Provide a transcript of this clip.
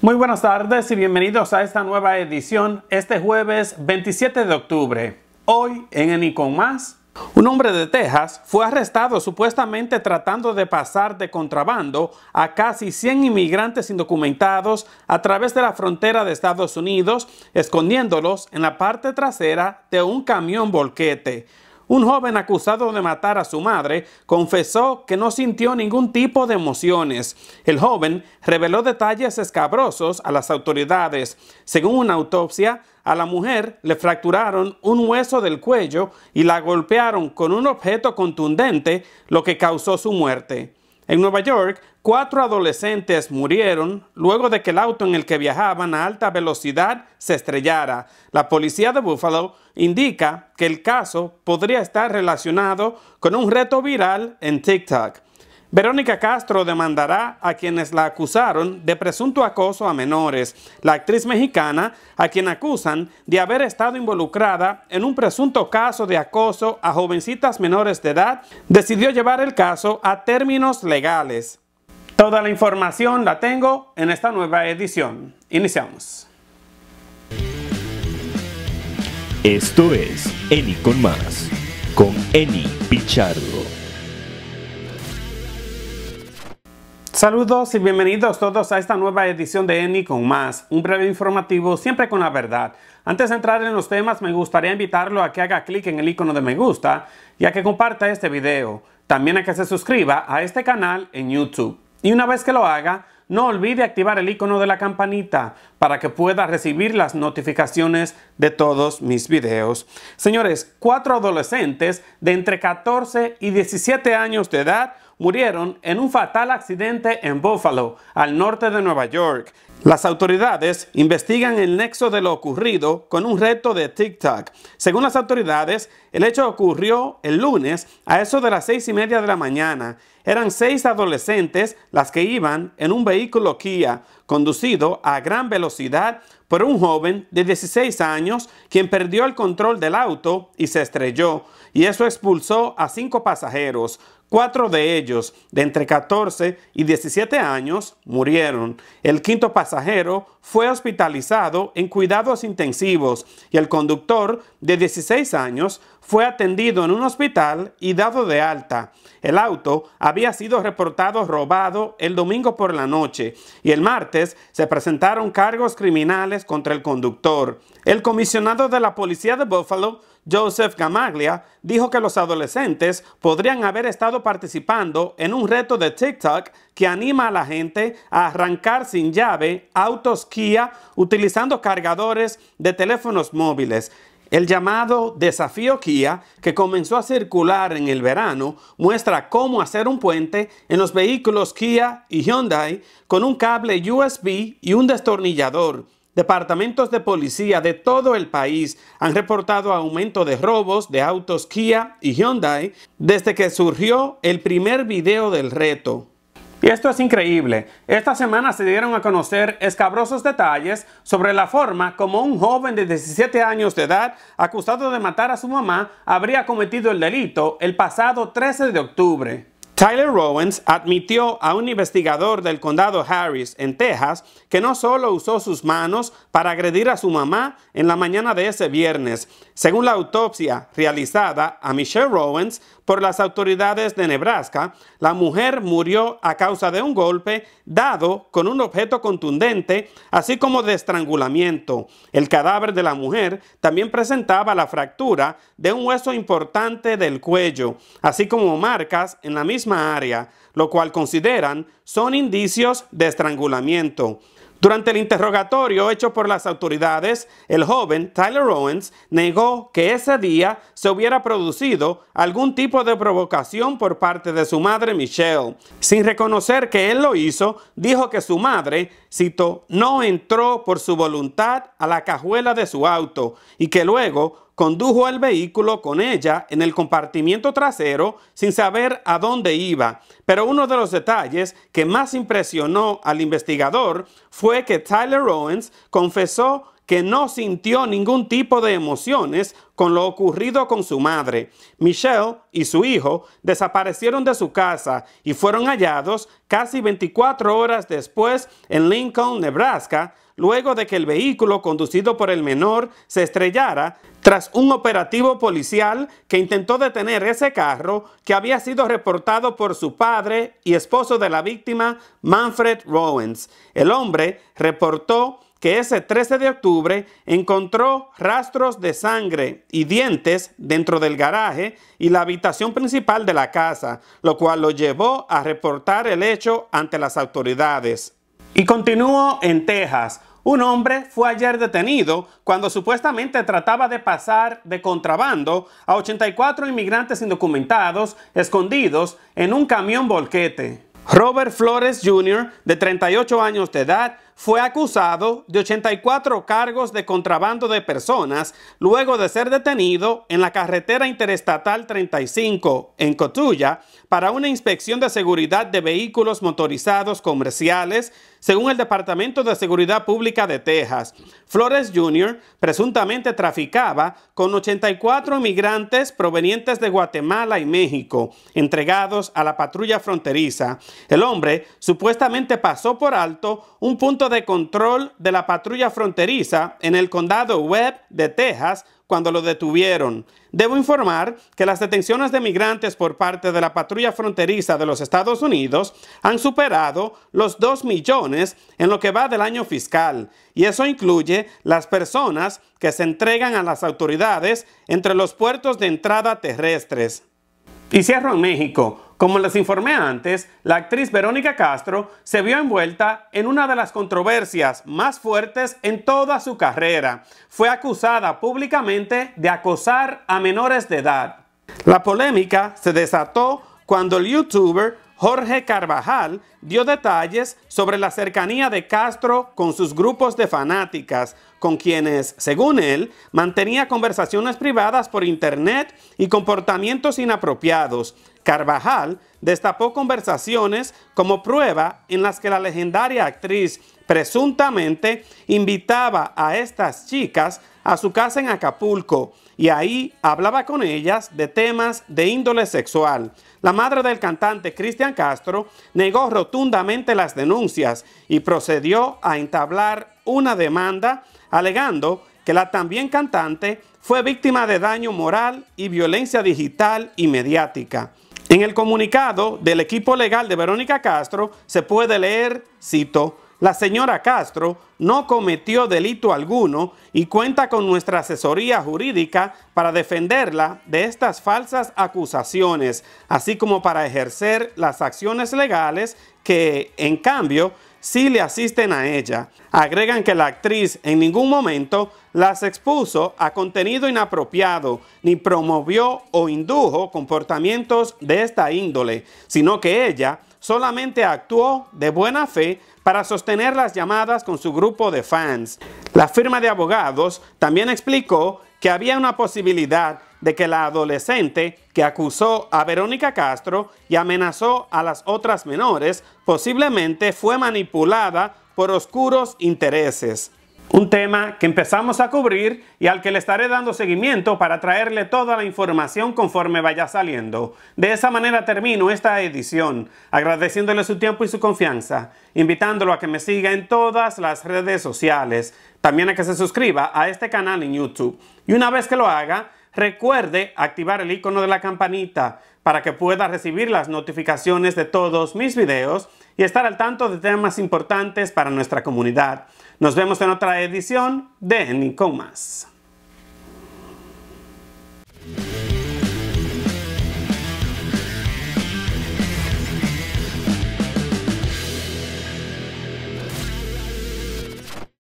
Muy buenas tardes y bienvenidos a esta nueva edición este jueves 27 de octubre. Hoy en Enicon Más, un hombre de Texas fue arrestado supuestamente tratando de pasar de contrabando a casi 100 inmigrantes indocumentados a través de la frontera de Estados Unidos, escondiéndolos en la parte trasera de un camión volquete. Un joven acusado de matar a su madre confesó que no sintió ningún tipo de emociones. El joven reveló detalles escabrosos a las autoridades. Según una autopsia, a la mujer le fracturaron un hueso del cuello y la golpearon con un objeto contundente, lo que causó su muerte. En Nueva York, cuatro adolescentes murieron luego de que el auto en el que viajaban a alta velocidad se estrellara. La policía de Buffalo indica que el caso podría estar relacionado con un reto viral en TikTok. Verónica Castro demandará a quienes la acusaron de presunto acoso a menores, la actriz mexicana a quien acusan de haber estado involucrada en un presunto caso de acoso a jovencitas menores de edad, decidió llevar el caso a términos legales. Toda la información la tengo en esta nueva edición. Iniciamos. Esto es Eni con más, con Eni Pichardo. Saludos y bienvenidos todos a esta nueva edición de Eni con más, un breve informativo siempre con la verdad. Antes de entrar en los temas me gustaría invitarlo a que haga clic en el icono de me gusta y a que comparta este video. También a que se suscriba a este canal en YouTube. Y una vez que lo haga, no olvide activar el icono de la campanita para que pueda recibir las notificaciones de todos mis videos. Señores, cuatro adolescentes de entre 14 y 17 años de edad murieron en un fatal accidente en Buffalo, al norte de Nueva York. Las autoridades investigan el nexo de lo ocurrido con un reto de TikTok. Según las autoridades, el hecho ocurrió el lunes a eso de las seis y media de la mañana. Eran seis adolescentes las que iban en un vehículo Kia, conducido a gran velocidad por un joven de 16 años quien perdió el control del auto y se estrelló, y eso expulsó a cinco pasajeros. Cuatro de ellos, de entre 14 y 17 años, murieron. El quinto pasajero fue hospitalizado en cuidados intensivos y el conductor, de 16 años, fue atendido en un hospital y dado de alta. El auto había sido reportado robado el domingo por la noche y el martes se presentaron cargos criminales contra el conductor. El comisionado de la policía de Buffalo, Joseph Gamaglia, dijo que los adolescentes podrían haber estado participando en un reto de TikTok que anima a la gente a arrancar sin llave autos Kia utilizando cargadores de teléfonos móviles. El llamado desafío Kia, que comenzó a circular en el verano, muestra cómo hacer un puente en los vehículos Kia y Hyundai con un cable USB y un destornillador. Departamentos de policía de todo el país han reportado aumento de robos de autos Kia y Hyundai desde que surgió el primer video del reto. Y esto es increíble. Esta semana se dieron a conocer escabrosos detalles sobre la forma como un joven de 17 años de edad acusado de matar a su mamá habría cometido el delito el pasado 13 de octubre. Tyler Rowens admitió a un investigador del condado Harris en Texas que no solo usó sus manos para agredir a su mamá en la mañana de ese viernes. Según la autopsia realizada a Michelle Rowens, por las autoridades de Nebraska, la mujer murió a causa de un golpe dado con un objeto contundente, así como de estrangulamiento. El cadáver de la mujer también presentaba la fractura de un hueso importante del cuello, así como marcas en la misma área, lo cual consideran son indicios de estrangulamiento. Durante el interrogatorio hecho por las autoridades, el joven Tyler Owens negó que ese día se hubiera producido algún tipo de provocación por parte de su madre Michelle. Sin reconocer que él lo hizo, dijo que su madre, cito, no entró por su voluntad a la cajuela de su auto y que luego condujo el vehículo con ella en el compartimiento trasero sin saber a dónde iba, pero uno de los detalles que más impresionó al investigador fue que Tyler Owens confesó que no sintió ningún tipo de emociones con lo ocurrido con su madre. Michelle y su hijo desaparecieron de su casa y fueron hallados casi 24 horas después en Lincoln, Nebraska, luego de que el vehículo conducido por el menor se estrellara tras un operativo policial que intentó detener ese carro que había sido reportado por su padre y esposo de la víctima, Manfred Rowens. El hombre reportó que ese 13 de octubre encontró rastros de sangre y dientes dentro del garaje y la habitación principal de la casa, lo cual lo llevó a reportar el hecho ante las autoridades. Y continuó en Texas. Un hombre fue ayer detenido cuando supuestamente trataba de pasar de contrabando a 84 inmigrantes indocumentados escondidos en un camión volquete. Robert Flores Jr., de 38 años de edad, fue acusado de 84 cargos de contrabando de personas luego de ser detenido en la carretera interestatal 35 en Cotulla para una inspección de seguridad de vehículos motorizados comerciales, según el Departamento de Seguridad Pública de Texas. Flores Jr. presuntamente traficaba con 84 migrantes provenientes de Guatemala y México, entregados a la patrulla fronteriza. El hombre supuestamente pasó por alto un punto de control de la patrulla fronteriza en el condado Webb de Texas cuando lo detuvieron. Debo informar que las detenciones de migrantes por parte de la patrulla fronteriza de los Estados Unidos han superado los 2 millones en lo que va del año fiscal, y eso incluye las personas que se entregan a las autoridades entre los puertos de entrada terrestres. Y cierro en México. Como les informé antes, la actriz Verónica Castro se vio envuelta en una de las controversias más fuertes en toda su carrera. Fue acusada públicamente de acosar a menores de edad. La polémica se desató cuando el youtuber Jorge Carvajal dio detalles sobre la cercanía de Castro con sus grupos de fanáticas, con quienes, según él, mantenía conversaciones privadas por internet y comportamientos inapropiados. Carvajal destapó conversaciones como prueba en las que la legendaria actriz presuntamente invitaba a estas chicas a su casa en Acapulco y ahí hablaba con ellas de temas de índole sexual. La madre del cantante Cristian Castro negó rotundamente las denuncias y procedió a entablar una demanda alegando que la también cantante fue víctima de daño moral y violencia digital y mediática. En el comunicado del equipo legal de Verónica Castro se puede leer, cito, la señora Castro no cometió delito alguno y cuenta con nuestra asesoría jurídica para defenderla de estas falsas acusaciones, así como para ejercer las acciones legales que, en cambio, si le asisten a ella. Agregan que la actriz en ningún momento las expuso a contenido inapropiado, ni promovió o indujo comportamientos de esta índole, sino que ella solamente actuó de buena fe para sostener las llamadas con su grupo de fans. La firma de abogados también explicó que había una posibilidad de que la adolescente que acusó a Verónica Castro y amenazó a las otras menores posiblemente fue manipulada por oscuros intereses. Un tema que empezamos a cubrir y al que le estaré dando seguimiento para traerle toda la información conforme vaya saliendo. De esa manera termino esta edición, agradeciéndole su tiempo y su confianza, invitándolo a que me siga en todas las redes sociales, también a que se suscriba a este canal en YouTube. Y una vez que lo haga, Recuerde activar el icono de la campanita para que pueda recibir las notificaciones de todos mis videos y estar al tanto de temas importantes para nuestra comunidad. Nos vemos en otra edición de NICOMAS.